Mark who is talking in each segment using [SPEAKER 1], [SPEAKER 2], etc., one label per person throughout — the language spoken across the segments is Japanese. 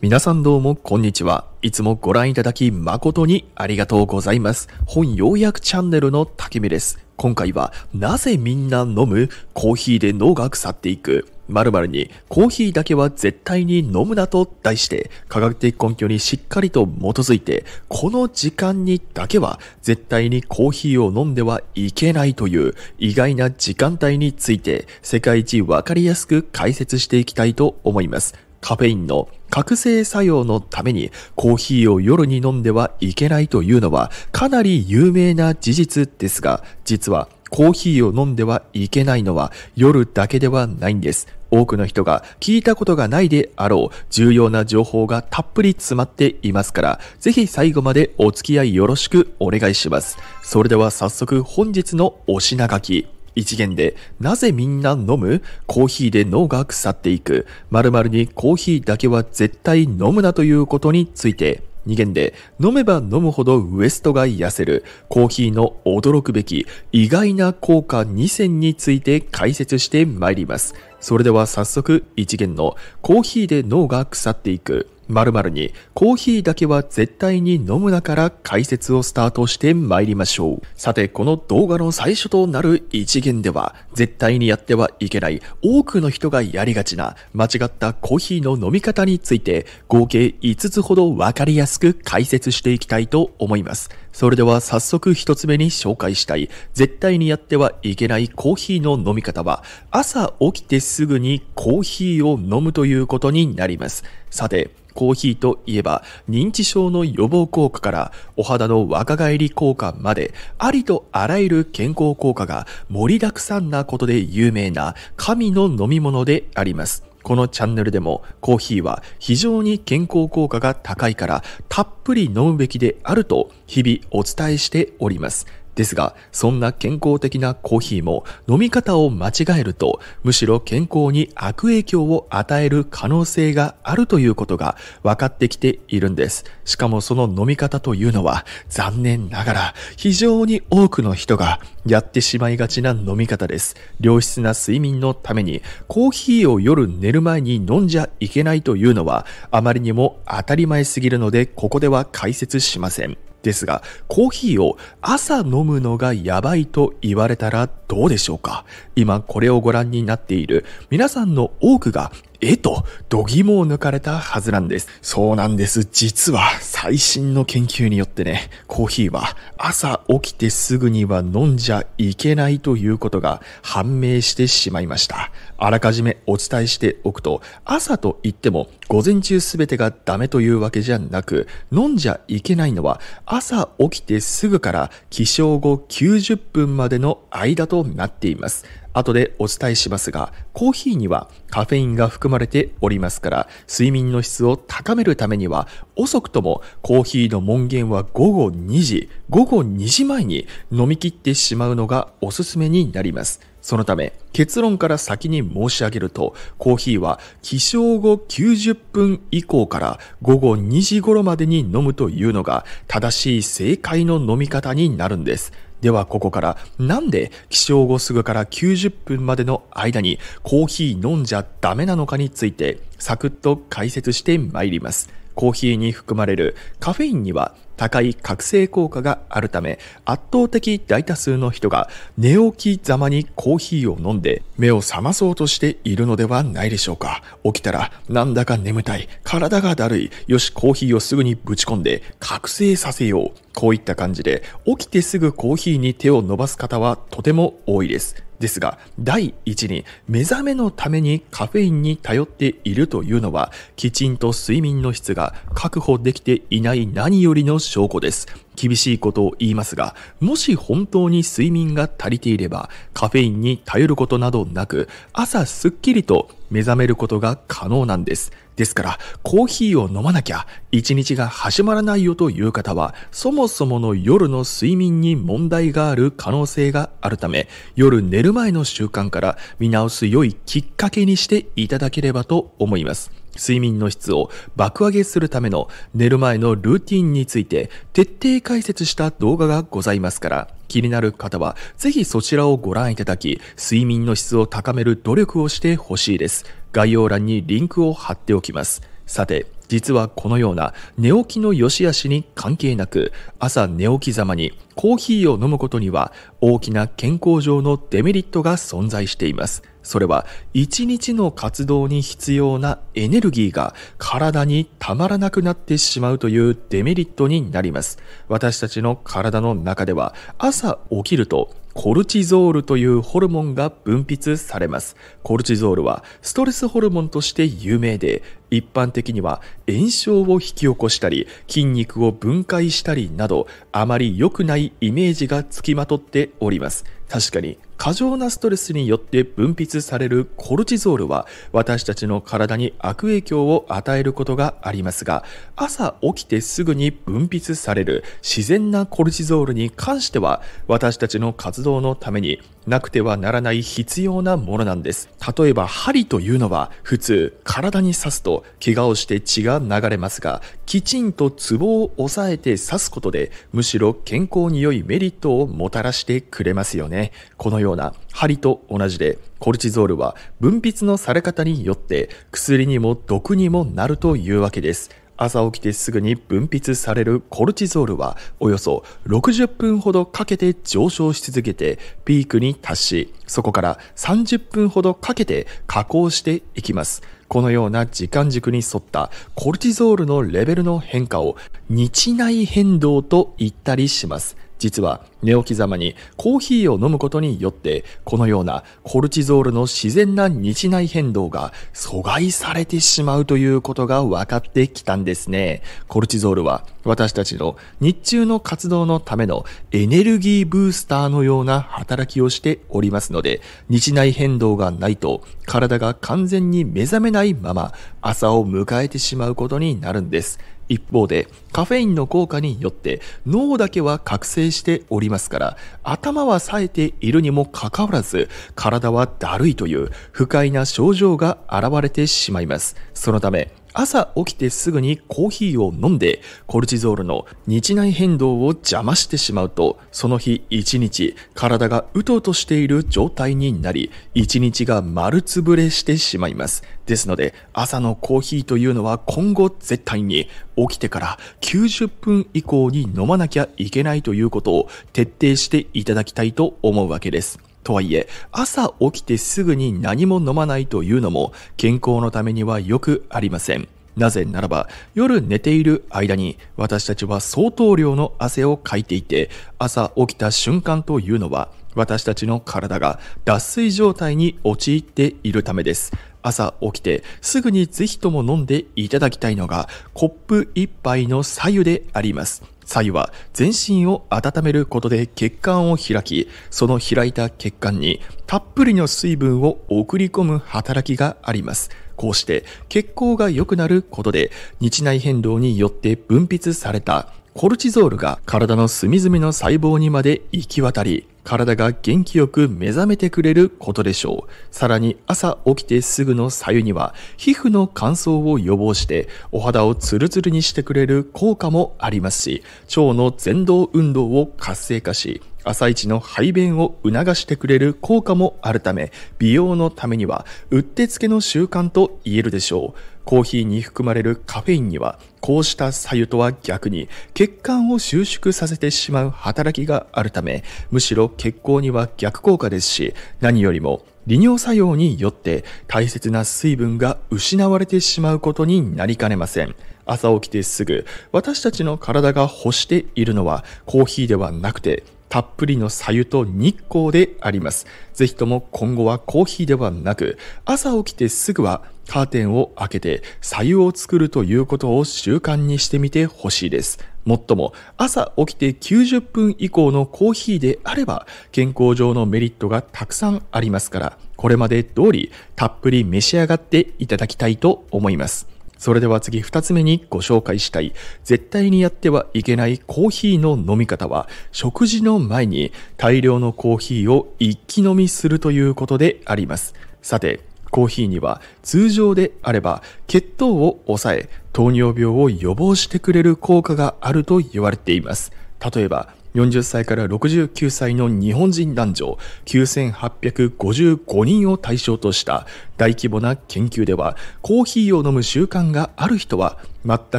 [SPEAKER 1] 皆さんどうもこんにちは。いつもご覧いただき誠にありがとうございます。本ようやくチャンネルの竹目です。今回はなぜみんな飲むコーヒーで脳が腐っていく〇〇にコーヒーだけは絶対に飲むなと題して科学的根拠にしっかりと基づいてこの時間にだけは絶対にコーヒーを飲んではいけないという意外な時間帯について世界一わかりやすく解説していきたいと思います。カフェインの覚醒作用のためにコーヒーを夜に飲んではいけないというのはかなり有名な事実ですが、実はコーヒーを飲んではいけないのは夜だけではないんです。多くの人が聞いたことがないであろう重要な情報がたっぷり詰まっていますから、ぜひ最後までお付き合いよろしくお願いします。それでは早速本日のお品書き。一元で、なぜみんな飲むコーヒーで脳が腐っていく。〇〇にコーヒーだけは絶対飲むなということについて。2限で、飲めば飲むほどウエストが痩せる。コーヒーの驚くべき意外な効果2選について解説してまいります。それでは早速1限のコーヒーで脳が腐っていく。〇〇にコーヒーだけは絶対に飲むなから解説をスタートして参りましょう。さて、この動画の最初となる一元では、絶対にやってはいけない、多くの人がやりがちな、間違ったコーヒーの飲み方について、合計5つほどわかりやすく解説していきたいと思います。それでは早速1つ目に紹介したい、絶対にやってはいけないコーヒーの飲み方は、朝起きてすぐにコーヒーを飲むということになります。さて、コーヒーといえば認知症の予防効果からお肌の若返り効果までありとあらゆる健康効果が盛りだくさんなことで有名な神の飲み物であります。このチャンネルでもコーヒーは非常に健康効果が高いからたっぷり飲むべきであると日々お伝えしております。ですが、そんな健康的なコーヒーも飲み方を間違えると、むしろ健康に悪影響を与える可能性があるということが分かってきているんです。しかもその飲み方というのは、残念ながら非常に多くの人がやってしまいがちな飲み方です。良質な睡眠のために、コーヒーを夜寝る前に飲んじゃいけないというのは、あまりにも当たり前すぎるので、ここでは解説しません。ですが、コーヒーを朝飲むのがやばいと言われたらどうでしょうか今これをご覧になっている皆さんの多くがえと、度肝を抜かれたはずなんです。そうなんです。実は、最新の研究によってね、コーヒーは朝起きてすぐには飲んじゃいけないということが判明してしまいました。あらかじめお伝えしておくと、朝といっても午前中すべてがダメというわけじゃなく、飲んじゃいけないのは朝起きてすぐから起床後90分までの間となっています。後でお伝えしますが、コーヒーにはカフェインが含まれておりますから、睡眠の質を高めるためには、遅くともコーヒーの門限は午後2時、午後2時前に飲み切ってしまうのがおすすめになります。そのため、結論から先に申し上げると、コーヒーは起床後90分以降から午後2時頃までに飲むというのが正しい正解の飲み方になるんです。ではここからなんで起床後すぐから90分までの間にコーヒー飲んじゃダメなのかについてサクッと解説してまいります。コーヒーに含まれるカフェインには高い覚醒効果があるため圧倒的大多数の人が寝起きざまにコーヒーを飲んで目を覚まそうとしているのではないでしょうか起きたらなんだか眠たい体がだるいよしコーヒーをすぐにぶち込んで覚醒させようこういった感じで起きてすぐコーヒーに手を伸ばす方はとても多いですですが、第一に目覚めのためにカフェインに頼っているというのは、きちんと睡眠の質が確保できていない何よりの証拠です。厳しいことを言いますが、もし本当に睡眠が足りていれば、カフェインに頼ることなどなく、朝すっきりと目覚めることが可能なんです。ですから、コーヒーを飲まなきゃ一日が始まらないよという方は、そもそもの夜の睡眠に問題がある可能性があるため、夜寝る前の習慣から見直す良いきっかけにしていただければと思います。睡眠の質を爆上げするための寝る前のルーティンについて徹底解説した動画がございますから、気になる方はぜひそちらをご覧いただき、睡眠の質を高める努力をしてほしいです。概要欄にリンクを貼っておきます。さて、実はこのような寝起きの良し悪しに関係なく朝寝起きざまにコーヒーを飲むことには大きな健康上のデメリットが存在していますそれは一日の活動に必要なエネルギーが体にたまらなくなってしまうというデメリットになります私たちの体の中では朝起きるとコルチゾールというホルモンが分泌されます。コルチゾールはストレスホルモンとして有名で、一般的には炎症を引き起こしたり、筋肉を分解したりなど、あまり良くないイメージがつきまとっております。確かに過剰なストレスによって分泌されるコルチゾールは私たちの体に悪影響を与えることがありますが朝起きてすぐに分泌される自然なコルチゾールに関しては私たちの活動のためになくてはならない必要なものなんです。例えば針というのは普通体に刺すと怪我をして血が流れますが、きちんとツボを押さえて刺すことでむしろ健康に良いメリットをもたらしてくれますよね。このような針と同じでコルチゾールは分泌のされ方によって薬にも毒にもなるというわけです。朝起きてすぐに分泌されるコルチゾールはおよそ60分ほどかけて上昇し続けてピークに達し、そこから30分ほどかけて下降していきます。このような時間軸に沿ったコルチゾールのレベルの変化を日内変動と言ったりします。実は寝起きざまにコーヒーを飲むことによってこのようなコルチゾールの自然な日内変動が阻害されてしまうということが分かってきたんですね。コルチゾールは私たちの日中の活動のためのエネルギーブースターのような働きをしておりますので日内変動がないと体が完全に目覚めないまま朝を迎えてしまうことになるんです。一方でカフェインの効果によって脳だけは覚醒しておりますから頭は冴えているにもかかわらず体はだるいという不快な症状が現れてしまいますそのため朝起きてすぐにコーヒーを飲んでコルチゾールの日内変動を邪魔してしまうとその日一日体がうとうとしている状態になり一日が丸つぶれしてしまいますですので朝のコーヒーというのは今後絶対に起きてから90分以降に飲まなきゃいけないということを徹底していただきたいと思うわけですとはいえ、朝起きてすぐに何も飲まないというのも健康のためにはよくありません。なぜならば、夜寝ている間に私たちは相当量の汗をかいていて、朝起きた瞬間というのは、私たちの体が脱水状態に陥っているためです。朝起きてすぐにぜひとも飲んでいただきたいのがコップ1杯の左右であります。右は全身を温めることで血管を開き、その開いた血管にたっぷりの水分を送り込む働きがあります。こうして血行が良くなることで日内変動によって分泌されたコルチゾールが体の隅々の細胞にまで行き渡り、体が元気よく目覚めてくれることでしょう。さらに朝起きてすぐの左右には皮膚の乾燥を予防してお肌をツルツルにしてくれる効果もありますし、腸の前動運動を活性化し、朝一の排便を促してくれる効果もあるため、美容のためにはうってつけの習慣と言えるでしょう。コーヒーに含まれるカフェインにはこうした左右とは逆に血管を収縮させてしまう働きがあるためむしろ血行には逆効果ですし何よりも利尿作用によって大切な水分が失われてしまうことになりかねません。朝起きてすぐ私たちの体が欲しているのはコーヒーではなくてたっぷりの左右と日光であります。ぜひとも今後はコーヒーではなく、朝起きてすぐはカーテンを開けて左右を作るということを習慣にしてみてほしいです。もっとも朝起きて90分以降のコーヒーであれば健康上のメリットがたくさんありますから、これまで通りたっぷり召し上がっていただきたいと思います。それでは次2つ目にご紹介したい、絶対にやってはいけないコーヒーの飲み方は、食事の前に大量のコーヒーを一気飲みするということであります。さて、コーヒーには通常であれば血糖を抑え糖尿病を予防してくれる効果があると言われています。例えば、40歳から69歳の日本人男女9855人を対象とした大規模な研究では、コーヒーを飲む習慣がある人は、全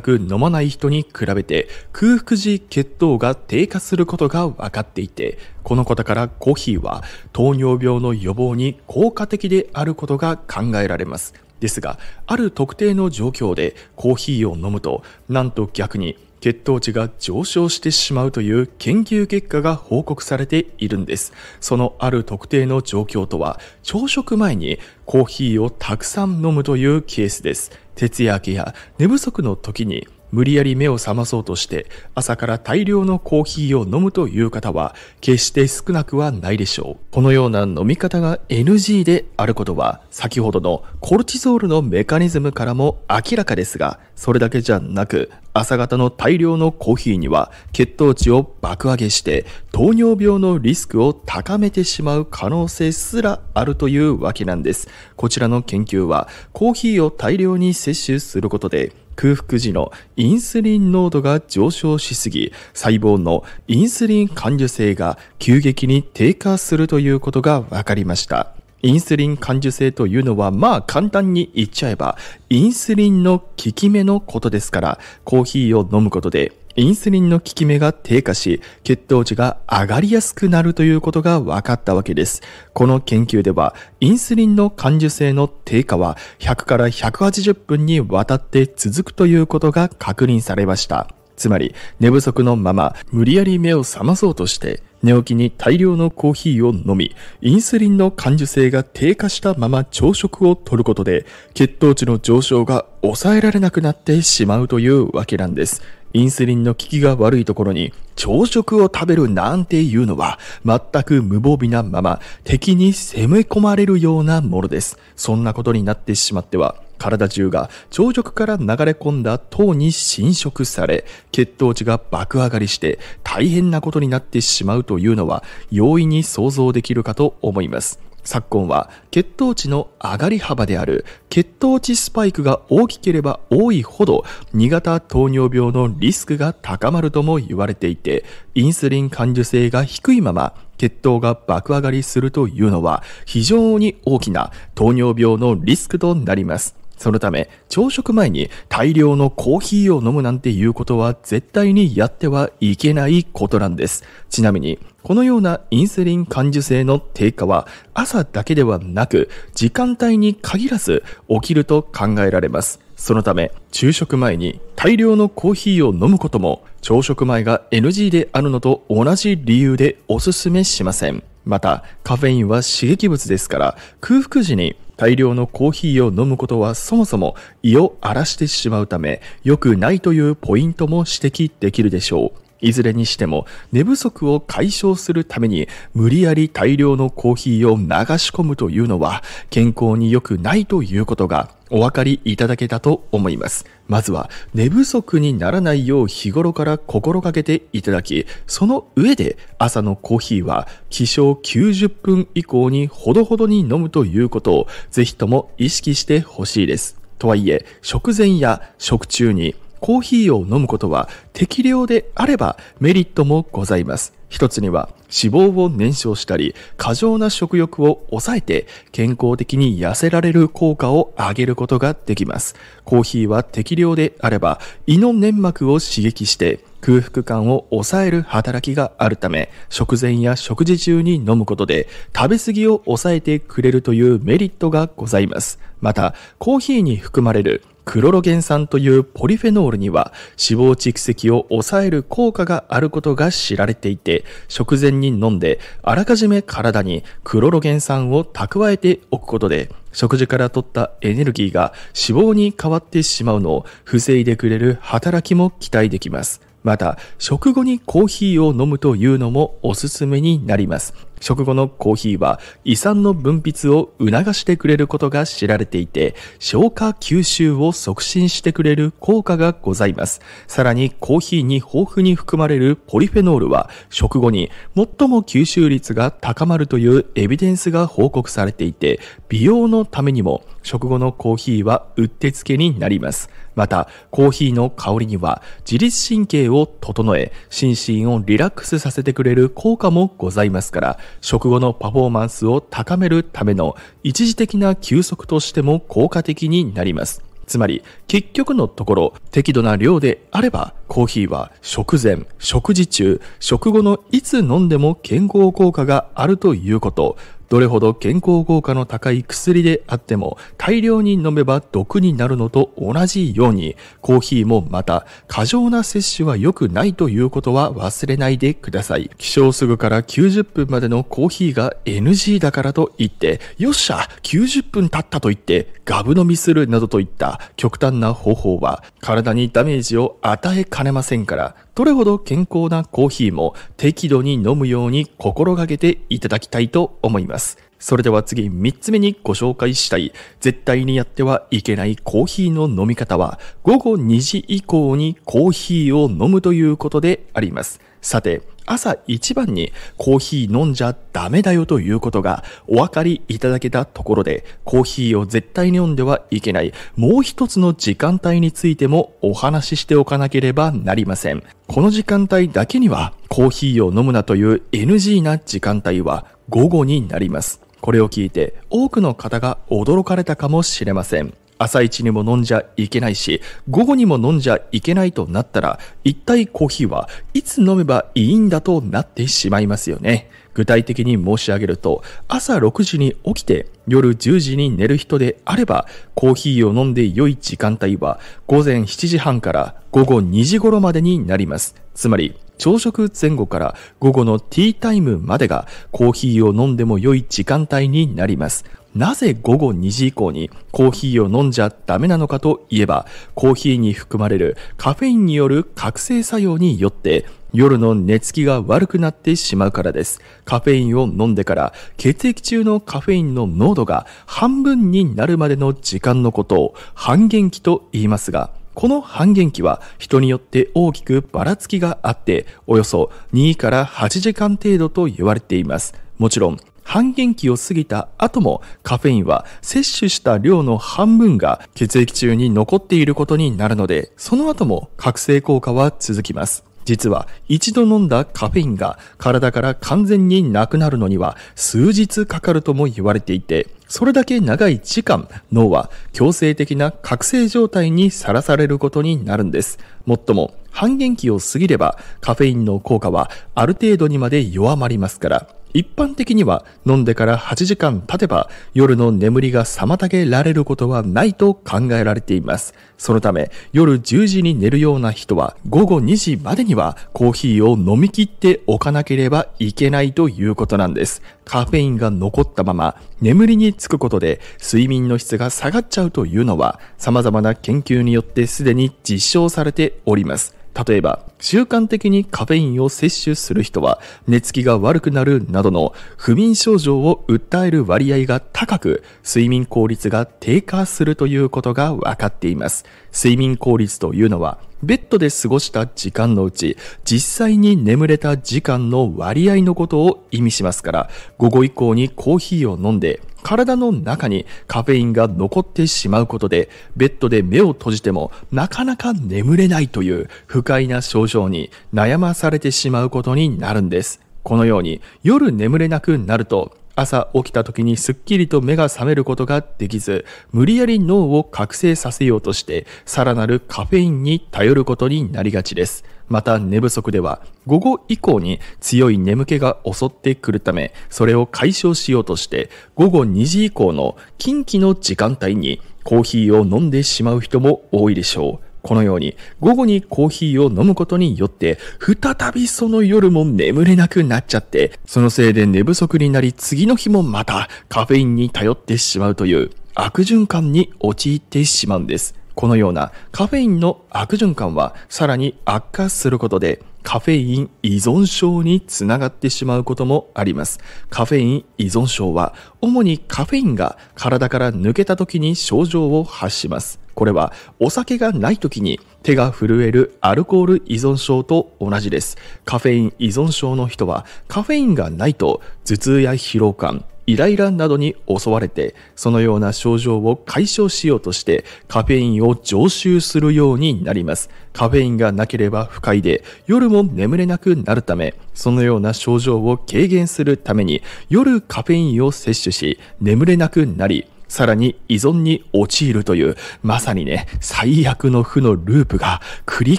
[SPEAKER 1] く飲まない人に比べて空腹時血糖が低下することが分かっていて、このことからコーヒーは糖尿病の予防に効果的であることが考えられます。ですが、ある特定の状況でコーヒーを飲むと、なんと逆に血糖値が上昇してしまうという研究結果が報告されているんです。そのある特定の状況とは、朝食前にコーヒーをたくさん飲むというケースです。徹夜明けや寝不足の時に無理やり目を覚まそうとして朝から大量のコーヒーを飲むという方は決して少なくはないでしょう。このような飲み方が NG であることは先ほどのコルチゾールのメカニズムからも明らかですがそれだけじゃなく朝方の大量のコーヒーには血糖値を爆上げして糖尿病のリスクを高めてしまう可能性すらあるというわけなんです。こちらの研究はコーヒーを大量に摂取することで空腹時のインスリン濃度が上昇しすぎ細胞のインスリン感受性が急激に低下するということが分かりました。インスリン感受性というのは、まあ簡単に言っちゃえば、インスリンの効き目のことですから、コーヒーを飲むことで、インスリンの効き目が低下し、血糖値が上がりやすくなるということが分かったわけです。この研究では、インスリンの感受性の低下は100から180分にわたって続くということが確認されました。つまり、寝不足のまま、無理やり目を覚まそうとして、寝起きに大量のコーヒーを飲み、インスリンの感受性が低下したまま朝食をとることで、血糖値の上昇が抑えられなくなってしまうというわけなんです。インスリンの効きが悪いところに朝食を食べるなんていうのは全く無防備なまま敵に攻め込まれるようなものです。そんなことになってしまっては体中が朝食から流れ込んだ糖に侵食され、血糖値が爆上がりして大変なことになってしまうというのは容易に想像できるかと思います。昨今は血糖値の上がり幅である血糖値スパイクが大きければ多いほど2型糖尿病のリスクが高まるとも言われていてインスリン感受性が低いまま血糖が爆上がりするというのは非常に大きな糖尿病のリスクとなります。そのため、朝食前に大量のコーヒーを飲むなんていうことは絶対にやってはいけないことなんです。ちなみに、このようなインスリン感受性の低下は朝だけではなく時間帯に限らず起きると考えられます。そのため昼食前に大量のコーヒーを飲むことも朝食前が NG であるのと同じ理由でおすすめしません。またカフェインは刺激物ですから空腹時に大量のコーヒーを飲むことはそもそも胃を荒らしてしまうため良くないというポイントも指摘できるでしょう。いずれにしても寝不足を解消するために無理やり大量のコーヒーを流し込むというのは健康に良くないということがお分かりいただけたと思います。まずは寝不足にならないよう日頃から心がけていただき、その上で朝のコーヒーは起床90分以降にほどほどに飲むということをぜひとも意識してほしいです。とはいえ、食前や食中にコーヒーを飲むことは適量であればメリットもございます。一つには脂肪を燃焼したり、過剰な食欲を抑えて健康的に痩せられる効果を上げることができます。コーヒーは適量であれば胃の粘膜を刺激して空腹感を抑える働きがあるため、食前や食事中に飲むことで食べ過ぎを抑えてくれるというメリットがございます。また、コーヒーに含まれるクロロゲン酸というポリフェノールには脂肪蓄積を抑える効果があることが知られていて食前に飲んであらかじめ体にクロロゲン酸を蓄えておくことで食事から取ったエネルギーが脂肪に変わってしまうのを防いでくれる働きも期待できます。また、食後にコーヒーを飲むというのもおすすめになります。食後のコーヒーは胃酸の分泌を促してくれることが知られていて、消化吸収を促進してくれる効果がございます。さらにコーヒーに豊富に含まれるポリフェノールは食後に最も吸収率が高まるというエビデンスが報告されていて、美容のためにも食後のコーヒーはうってつけになります。また、コーヒーの香りには自律神経を整え、心身をリラックスさせてくれる効果もございますから、食後のパフォーマンスを高めるための一時的な休息としても効果的になります。つまり結局のところ適度な量であればコーヒーは食前、食事中、食後のいつ飲んでも健康効果があるということ。どれほど健康効果の高い薬であっても大量に飲めば毒になるのと同じように、コーヒーもまた過剰な摂取は良くないということは忘れないでください。起床すぐから90分までのコーヒーが NG だからと言って、よっしゃ !90 分経ったと言って、ガブ飲みするなどといった極端な方法は体にダメージを与えかねませんから、どれほど健康なコーヒーも適度に飲むように心がけていただきたいと思います。それでは次3つ目にご紹介したい絶対にやってはいけないコーヒーの飲み方は午後2時以降にコーヒーを飲むということであります。さて、朝一番にコーヒー飲んじゃダメだよということがお分かりいただけたところで、コーヒーを絶対に飲んではいけないもう一つの時間帯についてもお話ししておかなければなりません。この時間帯だけにはコーヒーを飲むなという NG な時間帯は午後になります。これを聞いて多くの方が驚かれたかもしれません。朝一にも飲んじゃいけないし、午後にも飲んじゃいけないとなったら、一体コーヒーはいつ飲めばいいんだとなってしまいますよね。具体的に申し上げると、朝6時に起きて夜10時に寝る人であれば、コーヒーを飲んで良い時間帯は午前7時半から午後2時頃までになります。つまり、朝食前後から午後のティータイムまでがコーヒーを飲んでも良い時間帯になります。なぜ午後2時以降にコーヒーを飲んじゃダメなのかといえば、コーヒーに含まれるカフェインによる覚醒作用によって、夜の寝つきが悪くなってしまうからです。カフェインを飲んでから血液中のカフェインの濃度が半分になるまでの時間のことを半減期と言いますが、この半減期は人によって大きくばらつきがあって、およそ2から8時間程度と言われています。もちろん半減期を過ぎた後もカフェインは摂取した量の半分が血液中に残っていることになるので、その後も覚醒効果は続きます。実は一度飲んだカフェインが体から完全になくなるのには数日かかるとも言われていて、それだけ長い時間脳は強制的な覚醒状態にさらされることになるんです。もっとも半減期を過ぎればカフェインの効果はある程度にまで弱まりますから、一般的には飲んでから8時間経てば夜の眠りが妨げられることはないと考えられています。そのため夜10時に寝るような人は午後2時までにはコーヒーを飲み切っておかなければいけないということなんです。カフェインが残ったまま眠りにつくことで睡眠の質が下がっちゃうというのは様々な研究によってすでに実証されております。例えば、習慣的にカフェインを摂取する人は、寝つきが悪くなるなどの不眠症状を訴える割合が高く、睡眠効率が低下するということが分かっています。睡眠効率というのは、ベッドで過ごした時間のうち、実際に眠れた時間の割合のことを意味しますから、午後以降にコーヒーを飲んで、体の中にカフェインが残ってしまうことで、ベッドで目を閉じてもなかなか眠れないという不快な症状に悩まされてしまうことになるんです。このように夜眠れなくなると朝起きた時にすっきりと目が覚めることができず、無理やり脳を覚醒させようとして、さらなるカフェインに頼ることになりがちです。また寝不足では午後以降に強い眠気が襲ってくるためそれを解消しようとして午後2時以降の近畿の時間帯にコーヒーを飲んでしまう人も多いでしょう。このように午後にコーヒーを飲むことによって再びその夜も眠れなくなっちゃってそのせいで寝不足になり次の日もまたカフェインに頼ってしまうという悪循環に陥ってしまうんです。このようなカフェインの悪循環はさらに悪化することでカフェイン依存症につながってしまうこともあります。カフェイン依存症は主にカフェインが体から抜けた時に症状を発します。これはお酒がない時に手が震えるアルコール依存症と同じです。カフェイン依存症の人はカフェインがないと頭痛や疲労感、イライラなどに襲われて、そのような症状を解消しようとして、カフェインを常習するようになります。カフェインがなければ不快で、夜も眠れなくなるため、そのような症状を軽減するために、夜カフェインを摂取し、眠れなくなり、さらに依存に陥るという、まさにね、最悪の負のループが繰り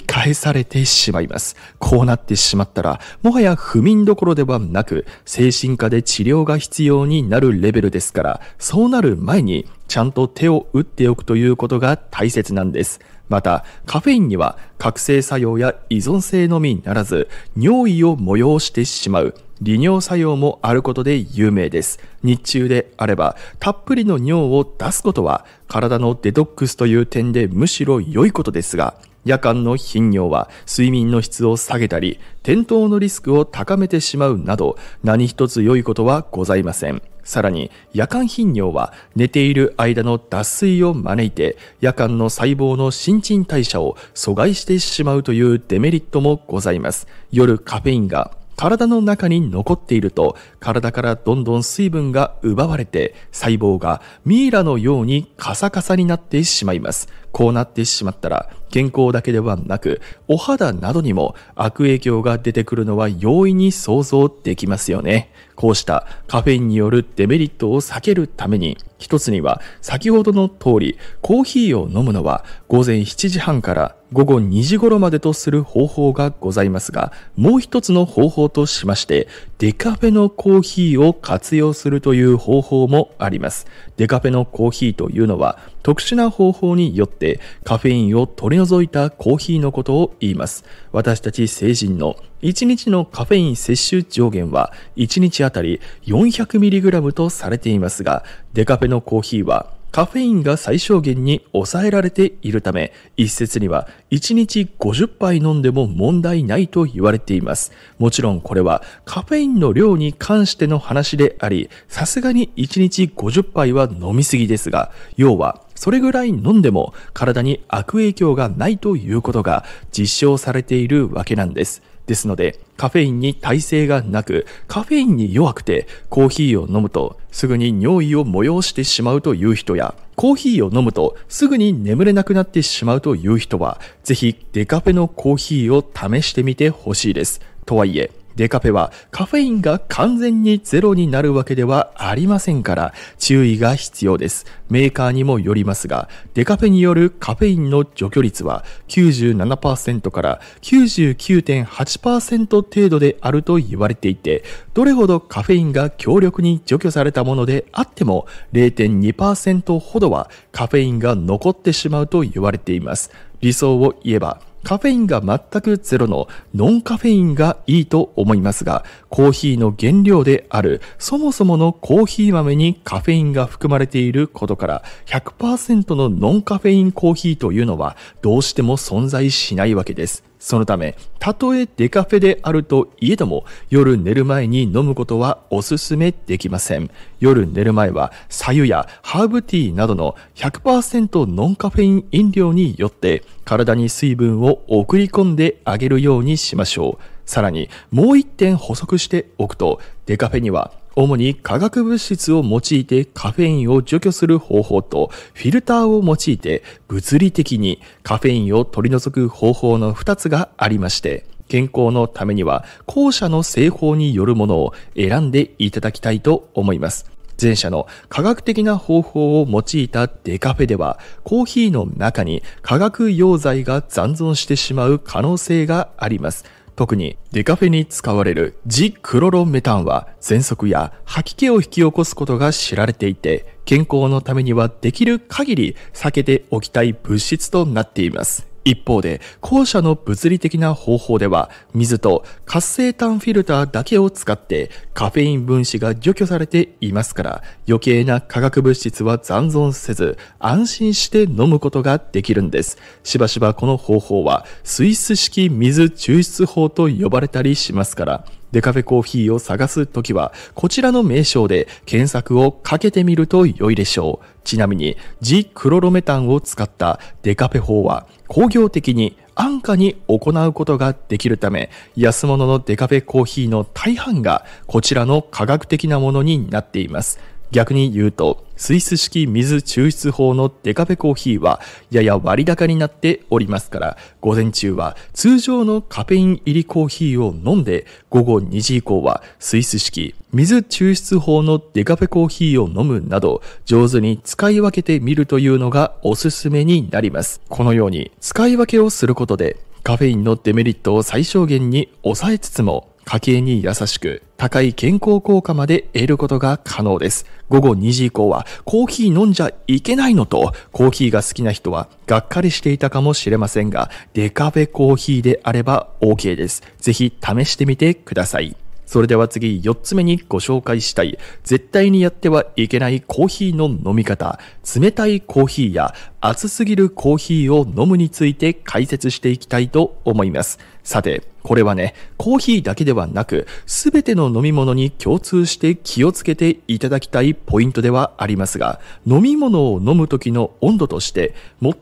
[SPEAKER 1] 返されてしまいます。こうなってしまったら、もはや不眠どころではなく、精神科で治療が必要になるレベルですから、そうなる前に、ちゃんと手を打っておくということが大切なんです。また、カフェインには覚醒作用や依存性のみならず、尿意を催してしまう。利尿作用もあることで有名です。日中であれば、たっぷりの尿を出すことは、体のデトックスという点でむしろ良いことですが、夜間の頻尿は睡眠の質を下げたり、転倒のリスクを高めてしまうなど、何一つ良いことはございません。さらに、夜間頻尿は寝ている間の脱水を招いて、夜間の細胞の新陳代謝を阻害してしまうというデメリットもございます。夜カフェインが体の中に残っていると体からどんどん水分が奪われて細胞がミイラのようにカサカサになってしまいます。こうなってしまったら健康だけではなく、お肌などにも悪影響が出てくるのは容易に想像できますよね。こうしたカフェインによるデメリットを避けるために、一つには先ほどの通り、コーヒーを飲むのは午前7時半から午後2時頃までとする方法がございますが、もう一つの方法としまして、デカフェのコーヒーを活用するという方法もあります。デカフェのコーヒーというのは、特殊な方法によってカフェインを取り除いたコーヒーのことを言います。私たち成人の1日のカフェイン摂取上限は1日あたり 400mg とされていますが、デカフェのコーヒーはカフェインが最小限に抑えられているため、一説には1日50杯飲んでも問題ないと言われています。もちろんこれはカフェインの量に関しての話であり、さすがに1日50杯は飲みすぎですが、要はそれぐらい飲んでも体に悪影響がないということが実証されているわけなんです。ですので、カフェインに耐性がなく、カフェインに弱くて、コーヒーを飲むとすぐに尿意を催してしまうという人や、コーヒーを飲むとすぐに眠れなくなってしまうという人は、ぜひデカフェのコーヒーを試してみてほしいです。とはいえ、デカフェはカフェインが完全にゼロになるわけではありませんから注意が必要です。メーカーにもよりますが、デカフェによるカフェインの除去率は97%から99.8%程度であると言われていて、どれほどカフェインが強力に除去されたものであっても0.2%ほどはカフェインが残ってしまうと言われています。理想を言えば、カフェインが全くゼロのノンカフェインがいいと思いますが、コーヒーの原料であるそもそものコーヒー豆にカフェインが含まれていることから100%のノンカフェインコーヒーというのはどうしても存在しないわけです。そのため、たとえデカフェであるといえども、夜寝る前に飲むことはお勧めできません。夜寝る前は、左湯やハーブティーなどの100%ノンカフェイン飲料によって、体に水分を送り込んであげるようにしましょう。さらにもう一点補足しておくとデカフェには主に化学物質を用いてカフェインを除去する方法とフィルターを用いて物理的にカフェインを取り除く方法の2つがありまして健康のためには後者の製法によるものを選んでいただきたいと思います。前者の科学的な方法を用いたデカフェでは、コーヒーの中に化学溶剤が残存してしまう可能性があります。特にデカフェに使われるジクロロメタンは喘息や吐き気を引き起こすことが知られていて、健康のためにはできる限り避けておきたい物質となっています。一方で、後者の物理的な方法では、水と活性炭フィルターだけを使ってカフェイン分子が除去されていますから、余計な化学物質は残存せず、安心して飲むことができるんです。しばしばこの方法は、スイス式水抽出法と呼ばれたりしますから、デカフェコーヒーを探すときは、こちらの名称で検索をかけてみると良いでしょう。ちなみに、ジクロロメタンを使ったデカフェ法は、工業的に安価に行うことができるため、安物のデカフェコーヒーの大半がこちらの科学的なものになっています。逆に言うと、スイス式水抽出法のデカフェコーヒーはやや割高になっておりますから、午前中は通常のカフェイン入りコーヒーを飲んで、午後2時以降はスイス式水抽出法のデカフェコーヒーを飲むなど、上手に使い分けてみるというのがおすすめになります。このように使い分けをすることで、カフェインのデメリットを最小限に抑えつつも、家計に優しく、高い健康効果まで得ることが可能です。午後2時以降はコーヒー飲んじゃいけないのと、コーヒーが好きな人はがっかりしていたかもしれませんが、デカフェコーヒーであれば OK です。ぜひ試してみてください。それでは次、四つ目にご紹介したい、絶対にやってはいけないコーヒーの飲み方、冷たいコーヒーや熱すぎるコーヒーを飲むについて解説していきたいと思います。さて、これはね、コーヒーだけではなく、すべての飲み物に共通して気をつけていただきたいポイントではありますが、飲み物を飲む時の温度として、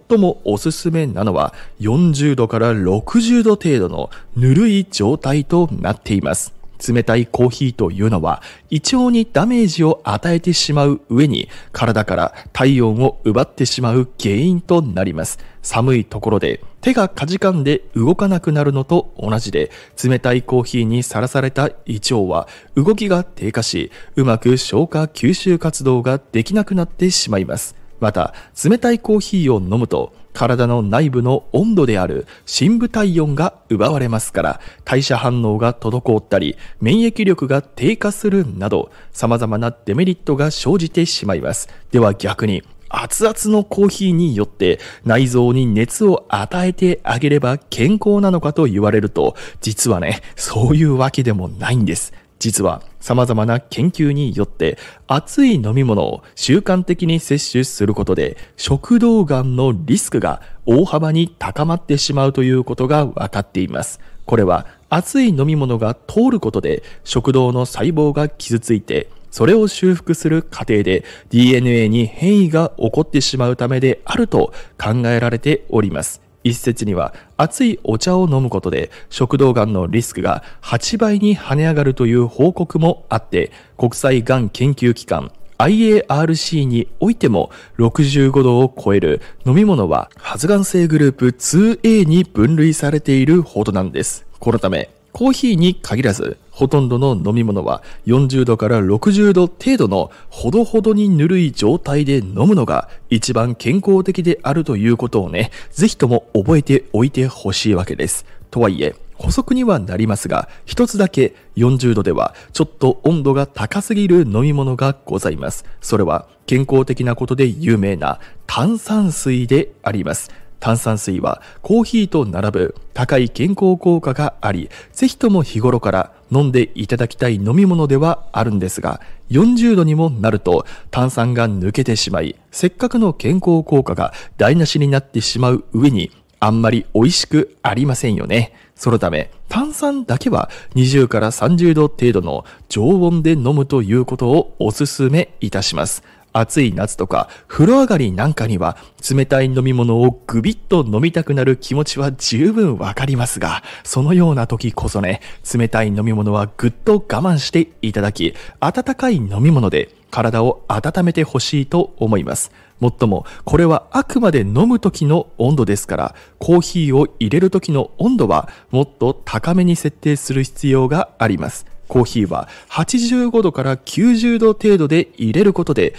[SPEAKER 1] 最もおすすめなのは40度から60度程度のぬるい状態となっています。冷たいコーヒーというのは胃腸にダメージを与えてしまう上に体から体温を奪ってしまう原因となります。寒いところで手がかじかんで動かなくなるのと同じで冷たいコーヒーにさらされた胃腸は動きが低下しうまく消化吸収活動ができなくなってしまいます。また冷たいコーヒーを飲むと体の内部の温度である深部体温が奪われますから、代謝反応が滞ったり、免疫力が低下するなど、様々なデメリットが生じてしまいます。では逆に、熱々のコーヒーによって内臓に熱を与えてあげれば健康なのかと言われると、実はね、そういうわけでもないんです。実は様々な研究によって熱い飲み物を習慣的に摂取することで食道がんのリスクが大幅に高まってしまうということが分かっています。これは熱い飲み物が通ることで食道の細胞が傷ついてそれを修復する過程で DNA に変異が起こってしまうためであると考えられております。一説には熱いお茶を飲むことで食道がんのリスクが8倍に跳ね上がるという報告もあって国際がん研究機関 IARC においても65度を超える飲み物は発がん性グループ 2A に分類されているほどなんです。このためコーヒーに限らず、ほとんどの飲み物は40度から60度程度のほどほどにぬるい状態で飲むのが一番健康的であるということをね、ぜひとも覚えておいてほしいわけです。とはいえ、補足にはなりますが、一つだけ40度ではちょっと温度が高すぎる飲み物がございます。それは健康的なことで有名な炭酸水であります。炭酸水はコーヒーと並ぶ高い健康効果があり、ぜひとも日頃から飲んでいただきたい飲み物ではあるんですが、40度にもなると炭酸が抜けてしまい、せっかくの健康効果が台無しになってしまう上に、あんまり美味しくありませんよね。そのため、炭酸だけは20から30度程度の常温で飲むということをお勧めいたします。暑い夏とか、風呂上がりなんかには、冷たい飲み物をぐびっと飲みたくなる気持ちは十分わかりますが、そのような時こそね、冷たい飲み物はぐっと我慢していただき、温かい飲み物で体を温めてほしいと思います。もっとも、これはあくまで飲む時の温度ですから、コーヒーを入れる時の温度はもっと高めに設定する必要があります。コーヒーは85度から90度程度で入れることで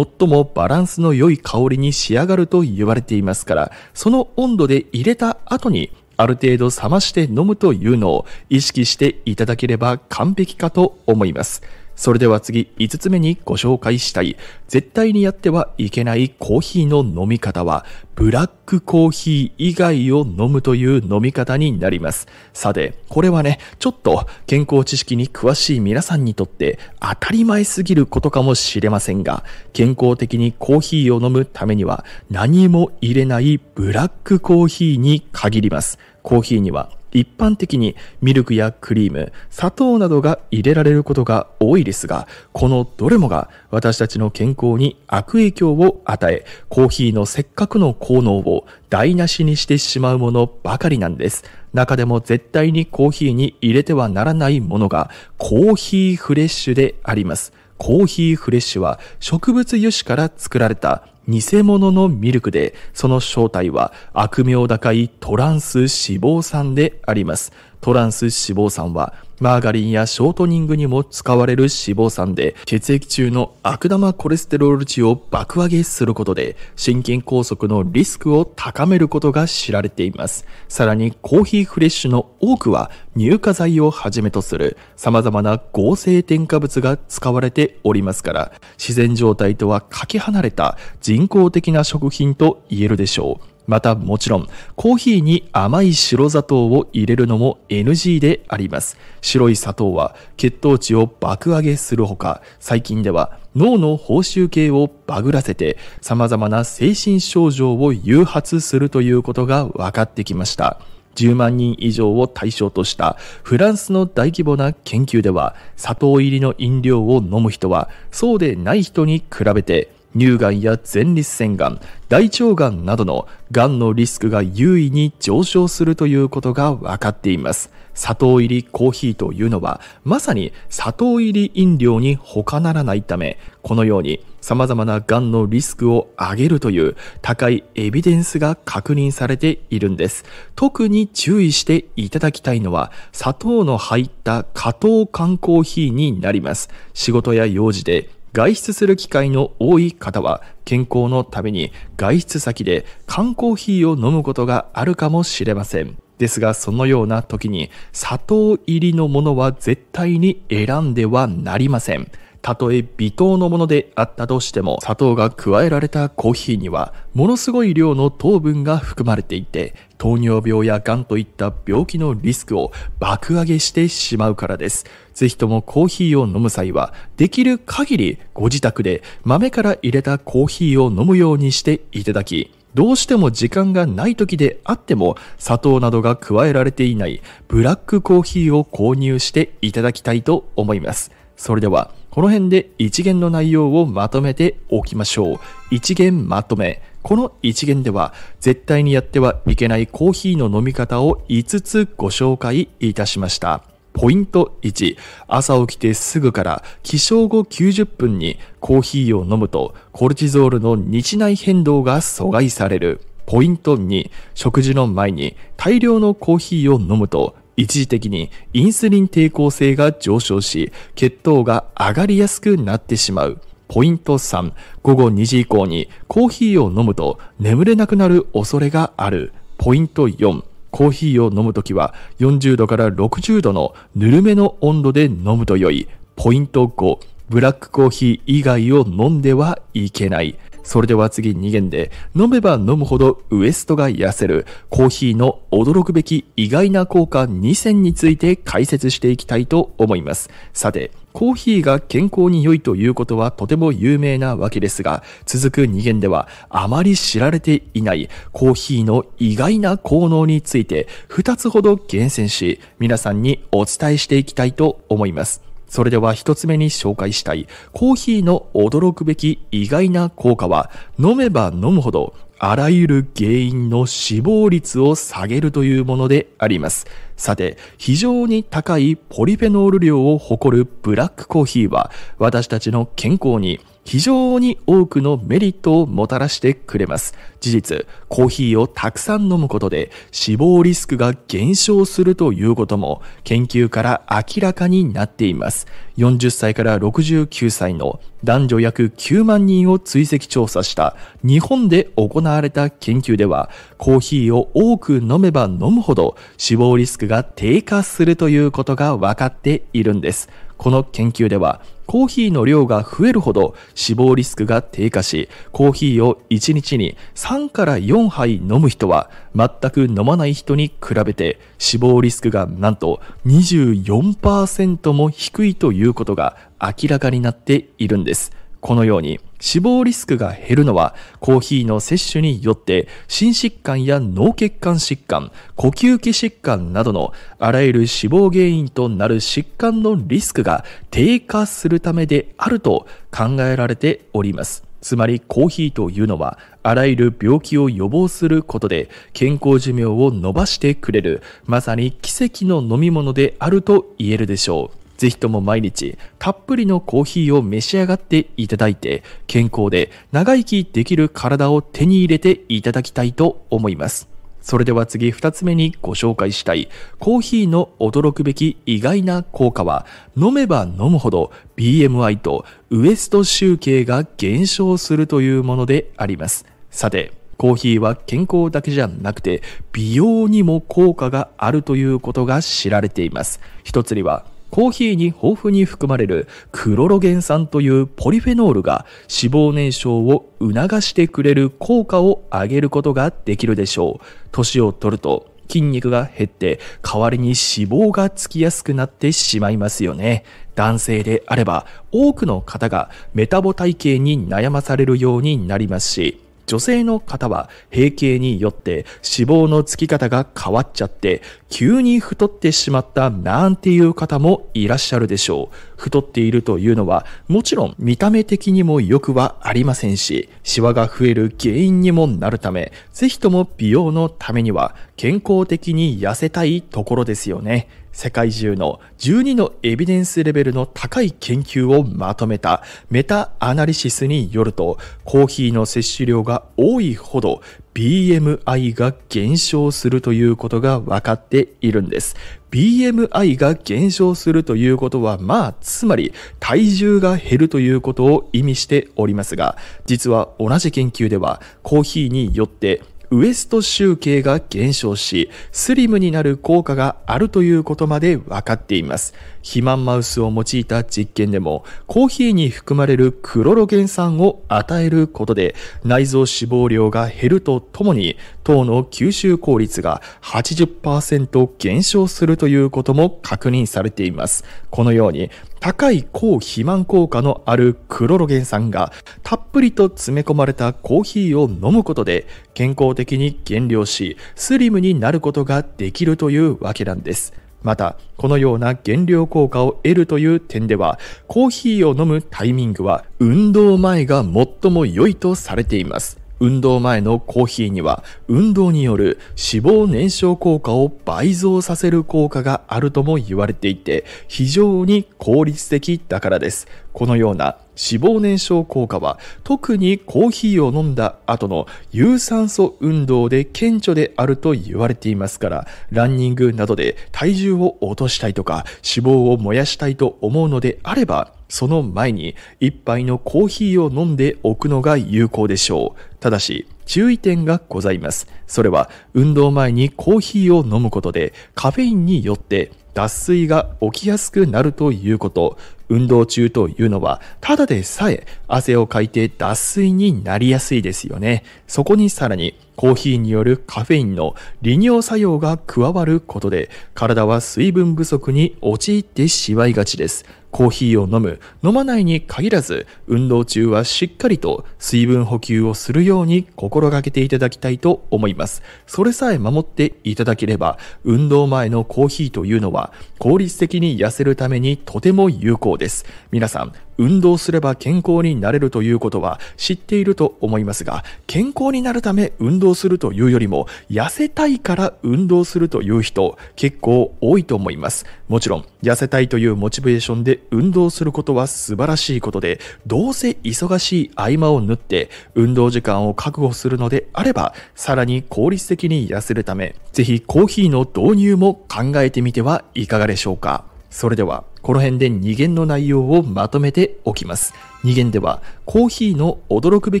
[SPEAKER 1] 最もバランスの良い香りに仕上がると言われていますから、その温度で入れた後にある程度冷まして飲むというのを意識していただければ完璧かと思います。それでは次、5つ目にご紹介したい、絶対にやってはいけないコーヒーの飲み方は、ブラックコーヒー以外を飲むという飲み方になります。さて、これはね、ちょっと健康知識に詳しい皆さんにとって当たり前すぎることかもしれませんが、健康的にコーヒーを飲むためには何も入れないブラックコーヒーに限ります。コーヒーには一般的にミルクやクリーム、砂糖などが入れられることが多いですが、このどれもが私たちの健康に悪影響を与え、コーヒーのせっかくの効能を台無しにしてしまうものばかりなんです。中でも絶対にコーヒーに入れてはならないものがコーヒーフレッシュであります。コーヒーフレッシュは植物油脂から作られた偽物のミルクで、その正体は悪名高いトランス脂肪酸であります。トランス脂肪酸はマーガリンやショートニングにも使われる脂肪酸で、血液中の悪玉コレステロール値を爆上げすることで、心筋梗塞のリスクを高めることが知られています。さらに、コーヒーフレッシュの多くは、乳化剤をはじめとする様々な合成添加物が使われておりますから、自然状態とはかけ離れた人工的な食品と言えるでしょう。またもちろん、コーヒーに甘い白砂糖を入れるのも NG であります。白い砂糖は血糖値を爆上げするほか、最近では脳の報酬系をバグらせて様々な精神症状を誘発するということが分かってきました。10万人以上を対象としたフランスの大規模な研究では砂糖入りの飲料を飲む人はそうでない人に比べて乳がんや前立腺がん、大腸がんなどのがんのリスクが優位に上昇するということが分かっています。砂糖入りコーヒーというのは、まさに砂糖入り飲料に他ならないため、このように様々ながんのリスクを上げるという高いエビデンスが確認されているんです。特に注意していただきたいのは、砂糖の入った加糖缶コーヒーになります。仕事や用事で外出する機会の多い方は健康のために外出先で缶コーヒーを飲むことがあるかもしれません。ですがそのような時に砂糖入りのものは絶対に選んではなりません。たとえ微糖のものであったとしても砂糖が加えられたコーヒーにはものすごい量の糖分が含まれていて糖尿病や癌といった病気のリスクを爆上げしてしまうからです。ぜひともコーヒーを飲む際はできる限りご自宅で豆から入れたコーヒーを飲むようにしていただきどうしても時間がない時であっても砂糖などが加えられていないブラックコーヒーを購入していただきたいと思います。それではこの辺で一元の内容をまとめておきましょう。一元まとめ。この一元では絶対にやってはいけないコーヒーの飲み方を5つご紹介いたしました。ポイント1、朝起きてすぐから起床後90分にコーヒーを飲むとコルチゾールの日内変動が阻害される。ポイント2、食事の前に大量のコーヒーを飲むと一時的にインスリン抵抗性が上昇し、血糖が上がりやすくなってしまう。ポイント3、午後2時以降にコーヒーを飲むと眠れなくなる恐れがある。ポイント4、コーヒーを飲むときは40度から60度のぬるめの温度で飲むと良い。ポイント5、ブラックコーヒー以外を飲んではいけない。それでは次2弦で、飲めば飲むほどウエストが痩せる、コーヒーの驚くべき意外な効果2選について解説していきたいと思います。さて、コーヒーが健康に良いということはとても有名なわけですが、続く2限ではあまり知られていないコーヒーの意外な効能について2つほど厳選し、皆さんにお伝えしていきたいと思います。それでは一つ目に紹介したいコーヒーの驚くべき意外な効果は飲めば飲むほどあらゆる原因の死亡率を下げるというものであります。さて、非常に高いポリフェノール量を誇るブラックコーヒーは私たちの健康に非常に多くのメリットをもたらしてくれます。事実、コーヒーをたくさん飲むことで死亡リスクが減少するということも研究から明らかになっています。40歳から69歳の男女約9万人を追跡調査した日本で行われた研究ではコーヒーを多く飲めば飲むほど死亡リスクが低下するということが分かっているんです。この研究ではコーヒーの量が増えるほど死亡リスクが低下し、コーヒーを1日に3から4杯飲む人は全く飲まない人に比べて死亡リスクがなんと24%も低いということが明らかになっているんです。このように死亡リスクが減るのはコーヒーの摂取によって心疾患や脳血管疾患、呼吸器疾患などのあらゆる死亡原因となる疾患のリスクが低下するためであると考えられております。つまりコーヒーというのはあらゆる病気を予防することで健康寿命を伸ばしてくれるまさに奇跡の飲み物であると言えるでしょう。ぜひとも毎日たっぷりのコーヒーを召し上がっていただいて、健康で長生きできる体を手に入れていただきたいと思います。それでは次二つ目にご紹介したいコーヒーの驚くべき意外な効果は飲めば飲むほど BMI とウエスト集計が減少するというものであります。さて、コーヒーは健康だけじゃなくて美容にも効果があるということが知られています。一つにはコーヒーに豊富に含まれるクロロゲン酸というポリフェノールが脂肪燃焼を促してくれる効果を上げることができるでしょう。年を取ると筋肉が減って代わりに脂肪がつきやすくなってしまいますよね。男性であれば多くの方がメタボ体型に悩まされるようになりますし、女性の方は閉経によって脂肪のつき方が変わっちゃって、急に太ってしまったなんていう方もいらっしゃるでしょう。太っているというのは、もちろん見た目的にも良くはありませんし、シワが増える原因にもなるため、ぜひとも美容のためには健康的に痩せたいところですよね。世界中の12のエビデンスレベルの高い研究をまとめたメタアナリシスによるとコーヒーの摂取量が多いほど BMI が減少するということが分かっているんです。BMI が減少するということは、まあ、つまり体重が減るということを意味しておりますが、実は同じ研究ではコーヒーによってウエスト周径が減少し、スリムになる効果があるということまで分かっています。肥満マウスを用いた実験でも、コーヒーに含まれるクロロゲン酸を与えることで、内臓脂肪量が減るとともに、党の吸収効率が80%減少するということも確認されています。このように高い抗肥満効果のあるクロロゲン酸がたっぷりと詰め込まれたコーヒーを飲むことで健康的に減量しスリムになることができるというわけなんです。また、このような減量効果を得るという点では、コーヒーを飲むタイミングは運動前が最も良いとされています。運動前のコーヒーには運動による脂肪燃焼効果を倍増させる効果があるとも言われていて非常に効率的だからです。このような脂肪燃焼効果は特にコーヒーを飲んだ後の有酸素運動で顕著であると言われていますからランニングなどで体重を落としたいとか脂肪を燃やしたいと思うのであればその前に一杯のコーヒーを飲んでおくのが有効でしょう。ただし、注意点がございます。それは、運動前にコーヒーを飲むことで、カフェインによって脱水が起きやすくなるということ。運動中というのは、ただでさえ汗をかいて脱水になりやすいですよね。そこにさらに、コーヒーによるカフェインの利尿作用が加わることで、体は水分不足に陥ってしまいがちです。コーヒーを飲む、飲まないに限らず、運動中はしっかりと水分補給をするように心がけていただきたいと思います。それさえ守っていただければ、運動前のコーヒーというのは効率的に痩せるためにとても有効です。皆さん、運動すれば健康になれるということは知っていると思いますが、健康になるため運動するというよりも、痩せたいから運動するという人、結構多いと思います。もちろん、痩せたいというモチベーションで運動することは素晴らしいことで、どうせ忙しい合間を縫って、運動時間を確保するのであれば、さらに効率的に痩せるため、ぜひコーヒーの導入も考えてみてはいかがでしょうか。それでは。この辺で2弦の内容をまとめておきます。2限ではコーヒーの驚くべ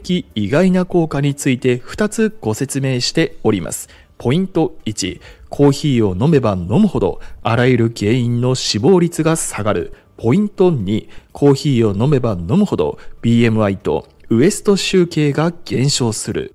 [SPEAKER 1] き意外な効果について2つご説明しております。ポイント1、コーヒーを飲めば飲むほどあらゆる原因の死亡率が下がる。ポイント2、コーヒーを飲めば飲むほど BMI とウエスト集計が減少する。